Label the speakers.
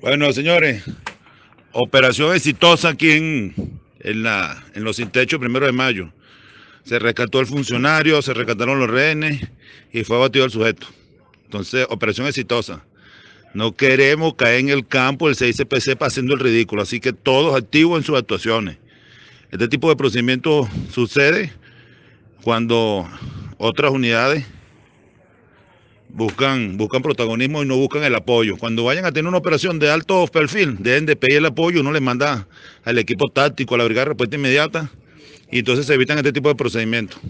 Speaker 1: Bueno, señores, operación exitosa aquí en, la, en los sin techo primero de mayo. Se rescató el funcionario, se rescataron los rehenes y fue abatido el sujeto. Entonces, operación exitosa. No queremos caer en el campo del CICPC haciendo el ridículo, así que todos activos en sus actuaciones. Este tipo de procedimiento sucede cuando otras unidades buscan, buscan protagonismo y no buscan el apoyo. Cuando vayan a tener una operación de alto perfil, deben de pedir el apoyo, uno les manda al equipo táctico, a la brigada de respuesta inmediata, y entonces se evitan este tipo de procedimientos.